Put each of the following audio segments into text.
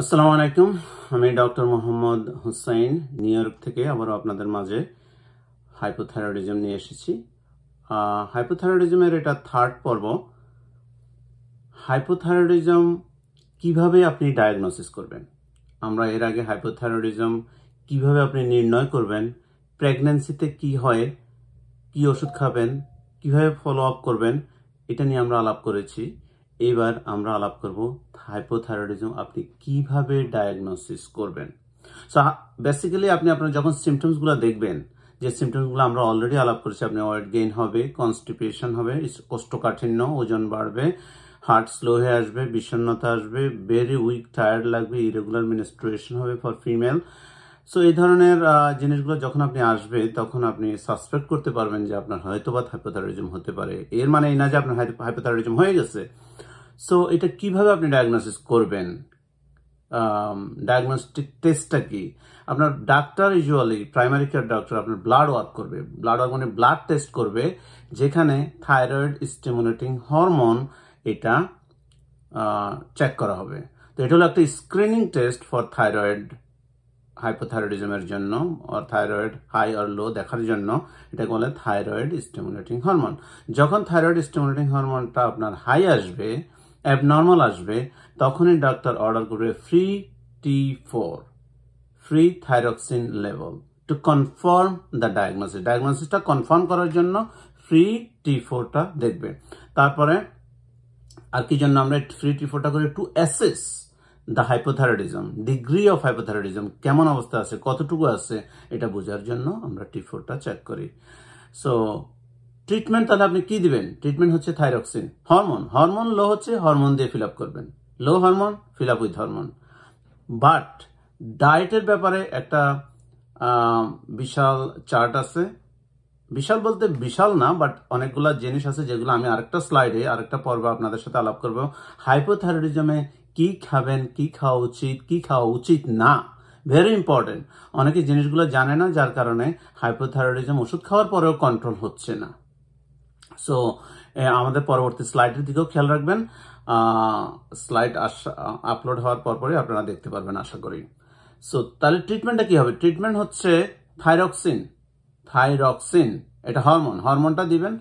আসসালামু আলাইকুম আমি doctor Mohammad Hussain New York থেকে আবারও আপনাদের মাঝে হাইপোথাইরয়েডিজম নিয়ে এসেছি হাইপোথাইরয়েডিজমের এটা থার্ড পর্ব হাইপোথাইরয়েডিজম কিভাবে আপনি ডায়াগনোসিস করবেন আমরা এর আগে হাইপোথাইরয়েডিজম কিভাবে আপনি নির্ণয় করবেন প্রেগন্যান্সিতে কি হয় কি ওষুধ খাবেন কিভাবে ফলো আপ করবেন এটা নিয়ে আমরা আলাপ করেছি এবার আমরা আলাপ করব হাইপোথাইরয়েডিজম আপনি কিভাবে ডায়াগনোসিস করবেন সো বেসিক্যালি আপনি আপনার যখন সিমটমসগুলো দেখবেন যে সিমটমসগুলো আমরা অলরেডি আলাপ করেছি আপনি ওয়েট গেইন হবে কনস্টিপেশন হবে কোষ্ঠকাঠিন্য ওজন বাড়বে হার্ট স্লো হয়ে আসবে বিষণ্ণতা আসবে ভেরি উইক টায়ার্ড লাগবে ইরেগুলার মিনিস্ট্রুয়েশন হবে ফর ফিমেল সো এই ধরনের জিনিসগুলো যখন আপনি আসবে তখন আপনি সাসপেক্ট করতে পারবেন যে আপনার হয়তো বা হাইপোথাইরয়েডিজম হতে পারে এর মানে এই না যে আপনার হাইপোথাইরয়েডিজম হয়ে গেছে সো এটা কিভাবে আপনি ডায়াগনোসিস করবেন ডায়াগনস্টিক um, টেস্টটা কি আপনার doctor usually primary care doctor আপনার ব্লাড ওয়ার্ক করবে ব্লাড ওয়ার্ক মানে ব্লাড টেস্ট করবে যেখানে থাইরয়েড স্টিমুলেটিং হরমোন এটা চেক করা হবে তো এটা হলো একটা স্ক্রিনিং টেস্ট ফর থাইরয়েড হাইপোথাইরয়েডিজমের জন্য or thyroid high or low দেখার জন্য এটাকে বলে থাইরয়েড স্টিমুলেটিং হরমোন যখন থাইরয়েড স্টিমুলেটিং হরমোনটা আপনার হাই আসবে অ্যাবনর্মাল আসবে তখনই ডাক্তার অর্ডার করবে free T four free thyroxine level to confirm the diagnosis ডায়াগনোসিসটা কনফার্ম করার জন্য ফ্রি টি ফোরটা দেখবে তারপরে আর কি জন্য আমরা ফ্রি টি ফোরটা করি to assess the hypothyroidism degree of hypothyroidism কেমন অবস্থা আছে কতটুকু আছে এটা বোঝার জন্য আমরা টি ফোরটা চেক করি সো ট্রিটমেন্ট তাহলে আপনি কি দিবেন ট্রিটমেন্ট হচ্ছে থাইরক্সিন হরমোন হরমোন লো হচ্ছে হরমোন দিয়ে ফিল আপ করবেন low hormone fill up with hormone but ডায়েটের ব্যাপারে একটা বিশাল চার্ট আছে বিশাল বলতে বিশাল না বাট অনেকগুলো জিনিস আছে যেগুলো আমি আরেকটা স্লাইডে আরেকটা পর্ব আপনাদের সাথে আলাপ করব হাইপোথাইরয়েডিজমে কি খাবেন কি খাওয়া উচিত কি খাওয়া উচিত না ভেরি ইম্পর্টেন্ট অনেকে জিনিসগুলো জানে না যার কারণে হাইপোথাইরয়েডিজম ওষুধ খাওয়ার পরেও কন্ট্রোল হচ্ছে না সো আমাদের পরবর্তী স্লাইডের দিকেও খেয়াল রাখবেন স্লাইড আপলোড হওয়ার পরপরই আপনারা দেখতে পারবেন আশা করি সো তাহলে ট্রিটমেন্টটা কি হবে ট্রিটমেন্ট হচ্ছে থাইরক্সিন থাইরক্সিন এটা হরমোন হরমোনটা দিবেন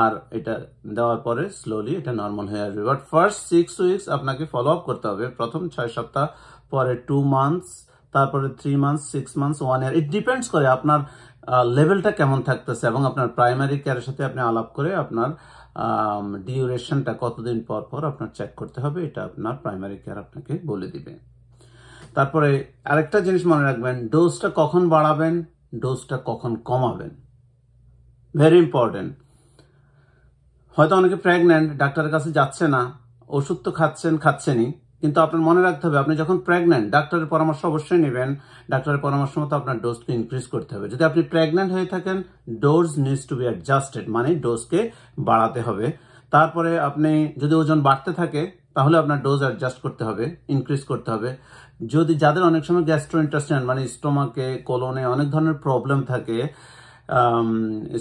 আর এটা দেওয়ার পরে স্লোলি এটা নর্মাল হয়ে আসবে বাট ফার্স্ট সিক্স উইকস আপনাকে ফলো আপ করতে হবে প্রথম ছয় সপ্তাহ পরে টু মান্থস তারপরে three months six months one year it depends করে আপনার লেভেলটা কেমন থাকতেছে এবং আপনার প্রাইমারি কেয়ারের সাথে আপনি আলাপ করে আপনার ডিউরেশনটা কতদিন পর পর আপনার চেক করতে হবে এটা আপনার প্রাইমারি কেয়ার আপনাকে বলে দিবে তারপরে আরেকটা জিনিস মনে রাখবেন ডোজটা কখন বাড়াবেন ডোজটা কখন কমাবেন ভেরি ইম্পর্টেন্ট হয়তো অনেকে প্রেগনেন্ট ডাক্তারের কাছে যাচ্ছে না ওষুধ তো খাচ্ছেন খাচ্ছেনই কিন্তু আপনার মনে রাখতে হবে আপনি যখন প্রেগনেন্ট ডাক্তারের পরামর্শ অবশ্যই নেবেন ডাক্তারের পরামর্শ মতো আপনার ডোজকে ইনক্রিজ করতে হবে যদি আপনি প্রেগনেন্ট হয়ে থাকেন dose needs to be adjusted মানে ডোজকে বাড়াতে হবে তারপরে আপনি যদি ওজন বাড়তে থাকে তাহলে আপনার ডোজ অ্যাডজাস্ট করতে হবে ইনক্রিজ করতে হবে যদি যাদের অনেক সময় গ্যাস্ট্রো ইন্টাস্টাইন মানে স্টোমাকে কোলনে অনেক ধরনের প্রবলেম থাকে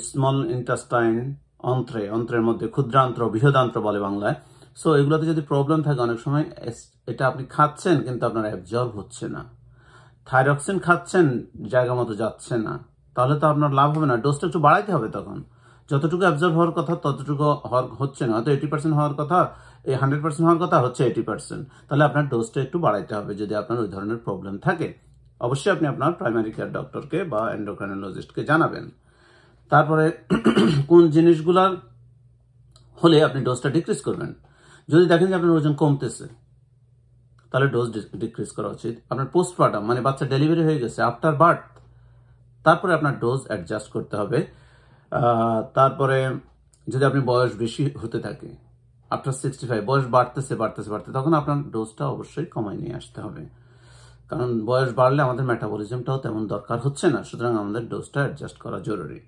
স্মল um, ইন্টাস্টাইন অন্ত্রে অন্ত্রের মধ্যে ক্ষুদ্রান্ত্র বৃহদান্ত্র বলে বাংলায় সো এগুলোতে যদি প্রবলেম থাকে অনেক সময় এটা আপনি খাচ্ছেন কিন্তু আপনার অ্যাবজর্ব হচ্ছে না থাইরক্সিন খাচ্ছেন জায়গা মতো যাচ্ছে না তাহলে তো আপনার লাভ হবে না ডোজটা একটু বাড়াইতে হবে তখন যতটুকু অ্যাবজর্ব হওয়ার কথা ততটুকু হওয়ার হচ্ছে না হয়তো এইটি পার্সেন্ট হওয়ার কথা এই হান্ড্রেড পার্সেন্ট হওয়ার কথা হচ্ছে এইটি পার্সেন্ট তাহলে আপনার ডোজটা একটু বাড়াইতে হবে যদি আপনার ওই ধরনের প্রবলেম থাকে অবশ্যই আপনি আপনার প্রাইমারি কেয়ার ডক্টরকে বা এন্ডোক্রাইনোলজিস্টকে জানাবেন তারপরে কোন জিনিসগুলার হলে আপনি ডোজটা ডিক্রিজ করবেন যদি দেখেন যে আপনার ওজন কমতেছে তাহলে ডোজ ডিক্রিজ করা উচিত আপনার পোস্টমার্টাম মানে বাচ্চা ডেলিভারি হয়ে গেছে আফটার বার্থ তারপরে আপনার ডোজ অ্যাডজাস্ট করতে হবে তারপরে যদি আপনি বয়স বেশি হতে থাকে আফটার সিক্সটি ফাইভ বয়স বাড়তেছে বাড়তেছে বাড়তে তখন আপনার ডোজটা অবশ্যই কমায় নিয়ে আসতে হবে কারণ বয়স বাড়লে আমাদের মেটাবলিজমটাও তেমন দরকার হচ্ছে না সুতরাং আমাদের ডোজটা অ্যাডজাস্ট করা জরুরি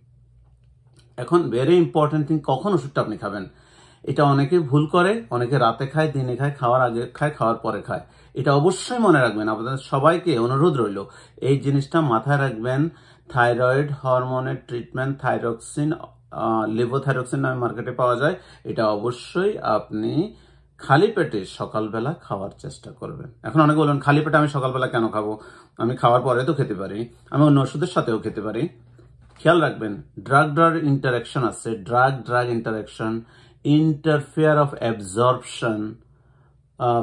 এখন ভেরি ইম্পর্টেন্ট থিং কখন ওষুধটা আপনি খাবেন এটা অনেকে ভুল করে অনেকে রাতে খায় দিনে খায় খাওয়ার আগে খায় খাওয়ার পরে খায় এটা অবশ্যই মনে রাখবেন আপনাদের সবাইকে অনুরোধ রইল এই জিনিসটা মাথায় রাখবেন থাইরয়েড হরমোনের ট্রিটমেন্ট থাইরক্সিন লেভোথাইরক্সিন নামে মার্কেটে পাওয়া যায় এটা অবশ্যই আপনি খালি পেটে সকালবেলা খাওয়ার চেষ্টা করবেন এখন অনেকে বলবেন খালি পেটে আমি সকালবেলা কেন খাবো আমি খাওয়ার পরে তো খেতে পারি আমি অন্য ওষুধের সাথেও খেতে পারি খেয়াল রাখবেন ড্রাগ ড্রাগ ইন্টারাকশন আছে drug drug interaction interfere of absorption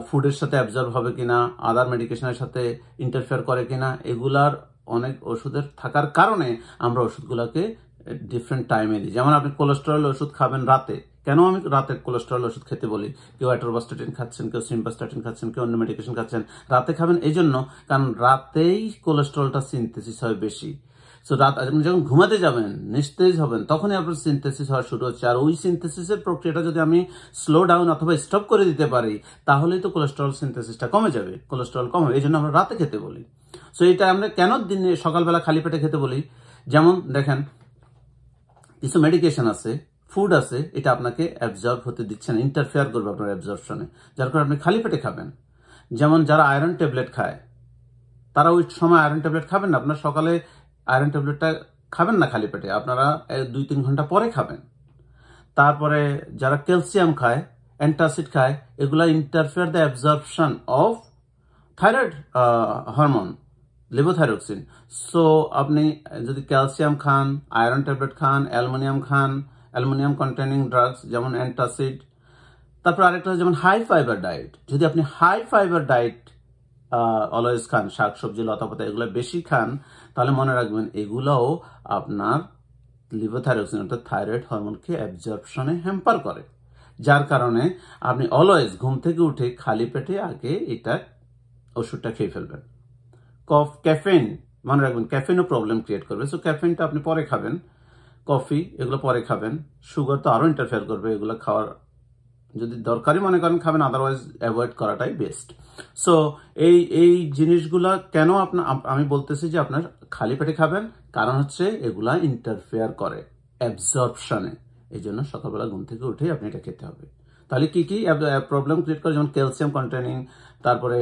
ফুডের সাথে অ্যাবজর্ব হবে কিনা আদার মেডিকেশনের সাথে ইন্টারফেয়ার করে কিনা এগুলার অনেক ওষুধের থাকার কারণে আমরা ওষুধগুলোকে ডিফারেন্ট টাইমে দিই যেমন আপনি কোলেস্টেরল ওষুধ খাবেন রাতে কেন আমি রাতে কোলেস্টেরল ওষুধ খেতে বলি কেউ অ্যাটোরবাস্টাটিন খাচ্ছেন কেউ সিম্পাস্টাটিন খাচ্ছেন কেউ অন্য মেডিকেশন খাচ্ছেন রাতে খাবেন এই জন্য কারণ রাতেই কোলেস্টেরলটা সিনথেসিস হয় বেশি সো রাত আপনি যখন ঘুমাতে যাবেন নিস্তেজ হবেন তখনই আপনার সিনথেসিস হওয়া শুরু হচ্ছে আর ওই সিনথেসিসের প্রক্রিয়াটা যদি আমি স্লো ডাউন অথবা স্টপ করে দিতে পারি তাহলেই তো কোলেস্ট্রল সিনথেসিসটা কমে যাবে কোলেস্ট্রল কমে এই জন্য আমরা রাতে খেতে বলি সো এটা আমরা কেন দিনে সকালবেলা খালি পেটে খেতে বলি যেমন দেখেন কিছু মেডিকেশন আছে ফুড আছে এটা আপনাকে অ্যাবজর্ব হতে দিচ্ছে না ইন্টারফেয়ার করবে আপনার অ্যাবজর্বশনে যার কারণে আপনি খালি পেটে খাবেন যেমন যারা আয়রন ট্যাবলেট খায় তারা ওই সময় আয়রন ট্যাবলেট খাবেন না আপনার সকালে আয়রন ট্যাবলেটটা খাবেন না খালি পেটে আপনারা দুই তিন ঘন্টা পরে খাবেন তারপরে যারা ক্যালসিয়াম খায় অ্যান্টাসিড খায় এগুলা interfere the absorption of thyroid hormone levothyroxine so আপনি যদি ক্যালসিয়াম খান আয়রন ট্যাবলেট খান অ্যালুমিনিয়াম খান অ্যালুমিনিয়াম কন্টেনিং ড্রাগস যেমন অ্যান্টাসিড তারপর আরেকটা যেমন হাই ফাইবার ডায়েট যদি আপনি হাই ফাইবার ডায়েট অলওয়েজ খান শাকসবজি লতাপাতা এগুলো বেশি খান তাহলে মনে রাখবেন এগুলোও আপনার লিভোথাইরক্সিন অর্থাৎ থাইরয়েড হরমোনকে অ্যাবজর্পশনে হ্যাম্পার করে যার কারণে আপনি অলওয়েজ ঘুম থেকে উঠে খালি পেটে আগে এটা ওষুধটা খেয়ে ফেলবেন কফ ক্যাফেন মনে রাখবেন ক্যাফেনও প্রবলেম ক্রিয়েট করবে সো ক্যাফেনটা আপনি পরে খাবেন কফি এগুলো পরে খাবেন সুগার তো আরও ইন্টারফেয়ার করবে এগুলো খাওয়ার যদি দরকারি মনে করেন খাবেন আদারওয়াইজ অ্যাভয়েড করাটাই বেস্ট সো এই এই জিনিসগুলা কেন আপনার আমি বলতেছি যে আপনার খালি পেটে খাবেন কারণ হচ্ছে এগুলা ইন্টারফেয়ার করে অ্যাবজর্পশানে এই জন্য সকালবেলা ঘুম থেকে উঠেই আপনি এটা খেতে হবে তাহলে কি কি প্রবলেম ক্রিয়েট করে যেমন ক্যালসিয়াম কন্টেনিং তারপরে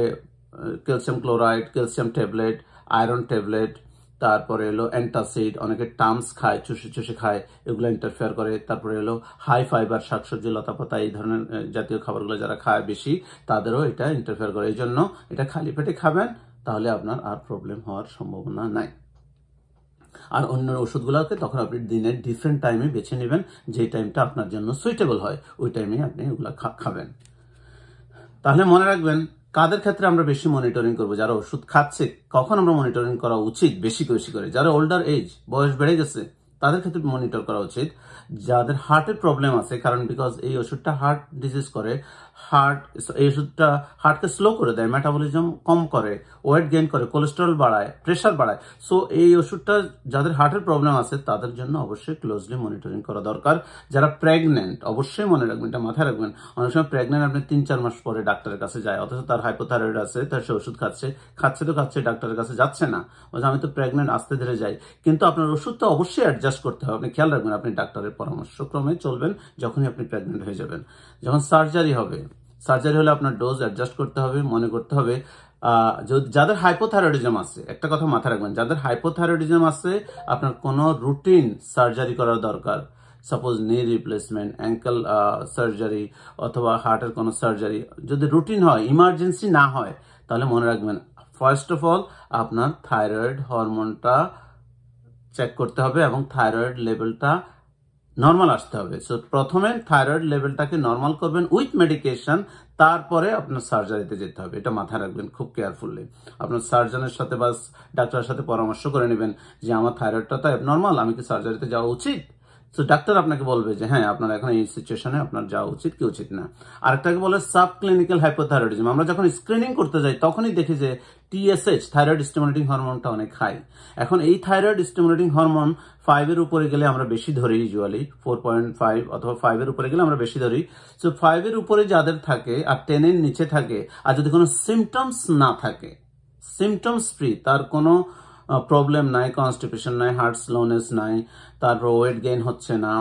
calcium chloride calcium tablet iron tablet তারপরে এলো অ্যান্টাসিড অনেকে টামস খায় চুষে চুষে খায় এগুলো ইন্টারফেয়ার করে তারপরে এলো হাই ফাইবার শাকসবজি লতাপাতা এই ধরনের জাতীয় খাবারগুলো যারা খায় বেশি তাদেরও এটা ইন্টারফেয়ার করে এই জন্য এটা খালি পেটে খাবেন তাহলে আপনার আর প্রবলেম হওয়ার সম্ভাবনা নাই আর অন্য ওষুধগুলোকে তখন আপনি দিনের ডিফারেন্ট টাইমে বেছে নেবেন যে টাইমটা আপনার জন্য সুইটেবল হয় ওই টাইমে আপনি ওগুলো খাবেন তাহলে মনে রাখবেন কাদের ক্ষেত্রে আমরা বেশি মনিটরিং করব যারা ওষুধ খাচ্ছে কখন আমরা মনিটরিং করা উচিত বেশি বেশি করে যারা ওল্ডার এজ বয়স বেড়ে গেছে তাদের ক্ষেত্রে মনিটর করা উচিত যাদের হার্টের প্রবলেম আছে কারণ বিকজ এই ওষুধটা হার্ট ডিজিজ করে হার্ট এই ওষুধটা হার্টকে স্লো করে দেয় মেটাবলিজম কম করে ওয়েট গেইন করে কোলেস্ট্রল বাড়ায় প্রেশার বাড়ায় সো এই ওষুধটা যাদের হার্টের প্রবলেম আছে তাদের জন্য অবশ্যই ক্লোজলি মনিটরিং করা দরকার যারা প্রেগনেন্ট অবশ্যই মনে রাখবেন এটা মাথায় রাখবেন অনেক সময় প্রেগনেন্ট আপনি তিন চার মাস পরে ডাক্তারের কাছে যায় অথচ তার হাইপোথাইরয়েড আছে তার সে ওষুধ খাচ্ছে খাচ্ছে তো খাচ্ছে ডাক্তারের কাছে যাচ্ছে না আমি তো প্রেগনেন্ট আসতে ধরে যাই কিন্তু আপনার ওষুধটা অবশ্যই অ্যাডজাস্ট অ্যাডজাস্ট করতে হবে আপনি খেয়াল রাখবেন আপনি ডাক্তারের পরামর্শক্রমে চলবেন যখনই আপনি প্রেগনেন্ট হয়ে যাবেন যখন সার্জারি হবে সার্জারি হলে আপনার ডোজ অ্যাডজাস্ট করতে হবে মনে করতে হবে যাদের হাইপোথাইরয়েডিজম আছে একটা কথা মাথায় রাখবেন যাদের হাইপোথাইরয়েডিজম আছে আপনার কোনো রুটিন সার্জারি করার দরকার সাপোজ নি রিপ্লেসমেন্ট অ্যাঙ্কেল সার্জারি অথবা হার্টের কোনো সার্জারি যদি রুটিন হয় ইমার্জেন্সি না হয় তাহলে মনে রাখবেন ফার্স্ট অফ অল আপনার থাইরয়েড হরমোনটা চেক করতে হবে এবং থাইরয়েড লেভেলটা নর্মাল আসতে হবে সো প্রথমে থাইরয়েড লেভেলটাকে নর্মাল করবেন উইথ মেডিকেশন তারপরে আপনার সার্জারিতে যেতে হবে এটা মাথায় রাখবেন খুব কেয়ারফুলি আপনার সার্জনের সাথে বা ডাক্তারের সাথে পরামর্শ করে নেবেন যে আমার থাইরয়েডটা তো নর্মাল আমি কি সার্জারিতে যাওয়া উচিত তো ডাক্তার আপনাকে বলবে যে হ্যাঁ আপনার এখন এই সিচুয়েশনে আপনার যাওয়া উচিত কি উচিত না আরেকটাকে বলে সাব ক্লিনিক্যাল হাইপোথাইরয়েডিজম আমরা যখন স্ক্রিনিং করতে যাই তখনই দেখি যে টিএসএইচ থাইরয়েড স্টিমুলেটিং হরমোনটা অনেক হাই এখন এই থাইরয়েড স্টিমুলেটিং হরমোন ফাইভের উপরে গেলে আমরা বেশি ধরি ইউজুয়ালি ফোর পয়েন্ট ফাইভ অথবা ফাইভের উপরে গেলে আমরা বেশি ধরি সো ফাইভের উপরে যাদের থাকে আর টেনের নিচে থাকে আর যদি কোনো সিমটমস না থাকে সিমটমস ফ্রি তার কোনো প্রবলেম নাই কনস্টিপেশন নাই হার্ট স্লোনেস নাই তারপর ওয়েট গেইন হচ্ছে না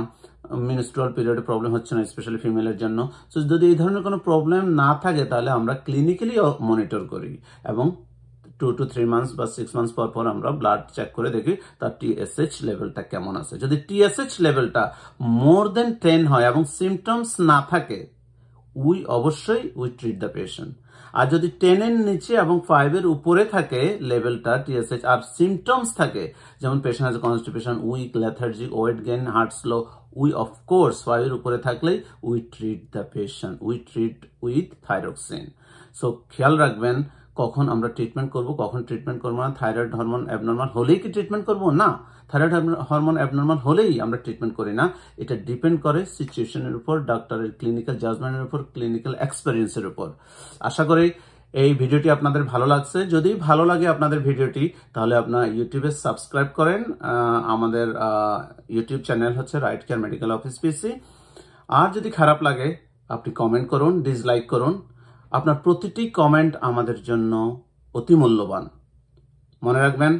মিনিস্ট্রাল পিরিয়ডে প্রবলেম হচ্ছে না স্পেশালি ফিমেলের জন্য সো যদি এই ধরনের কোনো প্রবলেম না থাকে তাহলে আমরা ক্লিনিক্যালি মনিটর করি এবং টু টু থ্রি মান্থস বা সিক্স মান্থস পর পর আমরা ব্লাড চেক করে দেখি তার টিএসএইচ লেভেলটা কেমন আছে যদি টিএসএইচ লেভেলটা মোর দেন টেন হয় এবং সিমটমস না থাকে উই অবশ্যই উই ট্রিট দ্য পেশেন্ট আর যদি টেনের নিচে এবং ফাইভের উপরে থাকে লেভেলটা টিএসএইচ আর সিমটমস থাকে যেমন পেশেন্ট আছে constipation weak lethargic weight gain heart slow we of course ফাইভের উপরে থাকলেই we treat the patient we treat with thyroxine so খেয়াল রাখবেন কখন আমরা ট্রিটমেন্ট করব কখন ট্রিটমেন্ট করবো না থাইরয়েড হরমোন অ্যাবনর্মাল হলেই কি ট্রিটমেন্ট করব না থাইরয়েড হরমোন অ্যাবনর্মাল হলেই আমরা ট্রিটমেন্ট করি না এটা ডিপেন্ড করে সিচুয়েশনের উপর ডাক্তারের ক্লিনিক্যাল জাজমেন্টের উপর ক্লিনিক্যাল এক্সপিরিয়েন্সের উপর আশা করি এই ভিডিওটি আপনাদের ভালো লাগছে যদি ভালো লাগে আপনাদের ভিডিওটি তাহলে আপনার ইউটিউবে সাবস্ক্রাইব করেন আমাদের ইউটিউব চ্যানেল হচ্ছে right care medical office PC আর যদি খারাপ লাগে আপনি কমেন্ট করুন ডিসলাইক করুন আপনার প্রতিটি কমেন্ট আমাদের জন্য অতি মূল্যবান মনে রাখবেন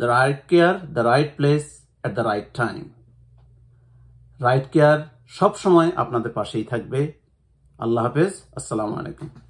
the right care the right place at the right time right care সবসময় আপনাদের পাশেই থাকবে আল্লাহ হাফেজ আসসালামু আলাইকুম